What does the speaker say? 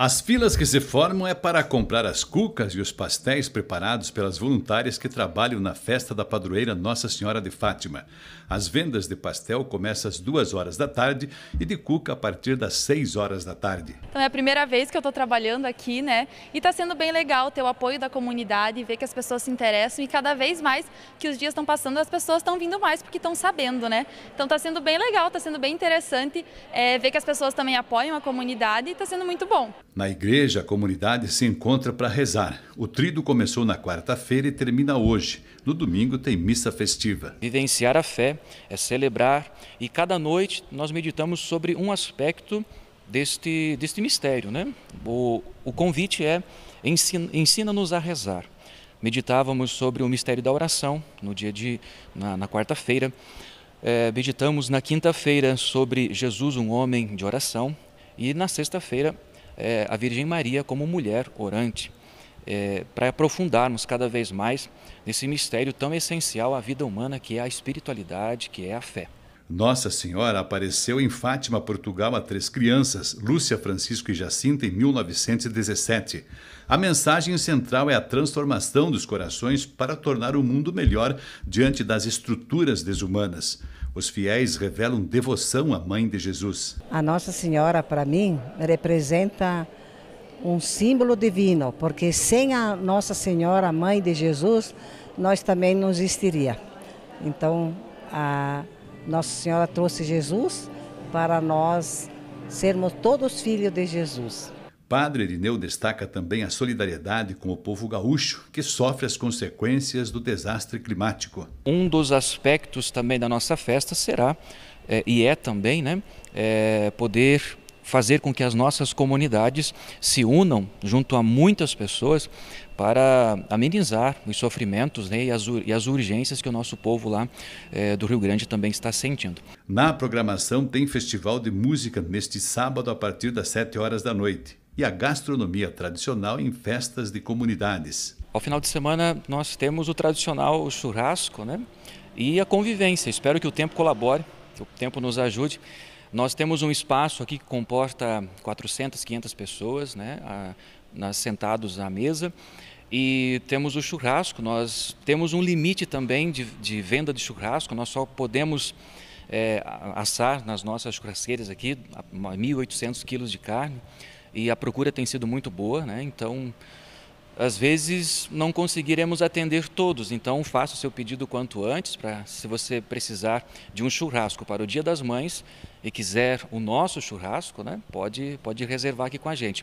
As filas que se formam é para comprar as cucas e os pastéis preparados pelas voluntárias que trabalham na festa da padroeira Nossa Senhora de Fátima. As vendas de pastel começam às 2 horas da tarde e de cuca a partir das 6 horas da tarde. Então é a primeira vez que eu estou trabalhando aqui, né? E está sendo bem legal ter o apoio da comunidade, ver que as pessoas se interessam e cada vez mais que os dias estão passando, as pessoas estão vindo mais porque estão sabendo, né? Então está sendo bem legal, está sendo bem interessante é, ver que as pessoas também apoiam a comunidade e está sendo muito bom. Na igreja, a comunidade se encontra para rezar. O trido começou na quarta-feira e termina hoje. No domingo tem missa festiva. Vivenciar a fé é celebrar e cada noite nós meditamos sobre um aspecto deste, deste mistério. Né? O, o convite é ensina-nos a rezar. Meditávamos sobre o mistério da oração no dia de na, na quarta-feira. É, meditamos na quinta-feira sobre Jesus, um homem de oração, e na sexta-feira é, a Virgem Maria como mulher orante, é, para aprofundarmos cada vez mais nesse mistério tão essencial à vida humana que é a espiritualidade, que é a fé. Nossa Senhora apareceu em Fátima, Portugal, a três crianças, Lúcia, Francisco e Jacinta, em 1917. A mensagem central é a transformação dos corações para tornar o mundo melhor diante das estruturas desumanas. Os fiéis revelam devoção à Mãe de Jesus. A Nossa Senhora, para mim, representa um símbolo divino, porque sem a Nossa Senhora, Mãe de Jesus, nós também não existiria. Então, a Nossa Senhora trouxe Jesus para nós sermos todos filhos de Jesus. Padre Irineu destaca também a solidariedade com o povo gaúcho, que sofre as consequências do desastre climático. Um dos aspectos também da nossa festa será, é, e é também, né, é, poder fazer com que as nossas comunidades se unam junto a muitas pessoas para amenizar os sofrimentos né, e, as, e, as, urgências que o nosso povo lá é, do Rio Grande também está sentindo. Na programação tem festival de música neste sábado a partir das 7 horas da noite e a gastronomia tradicional em festas de comunidades. Ao final de semana, nós temos o tradicional churrasco né? e a convivência. Espero que o tempo colabore, que o tempo nos ajude. Nós temos um espaço aqui que comporta 400, 500 pessoas né? a, sentados à mesa e temos o churrasco. Nós temos um limite também de, de venda de churrasco, nós só podemos é, assar nas nossas churrasqueiras aqui 1.800 quilos de carne e a procura tem sido muito boa, né? Então, às vezes não conseguiremos atender todos, então faça o seu pedido quanto antes, para se você precisar de um churrasco para o Dia das Mães e quiser o nosso churrasco, né, pode, pode reservar aqui com a gente.